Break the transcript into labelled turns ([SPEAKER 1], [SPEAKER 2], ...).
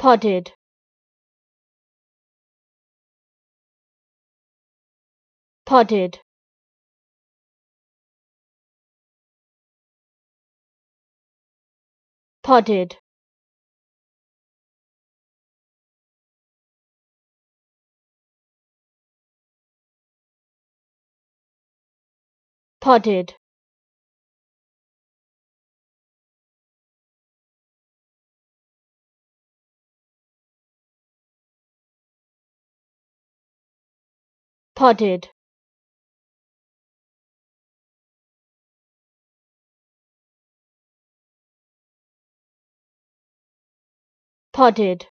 [SPEAKER 1] Potted. Potted. Potted. prodded Potted. Potted.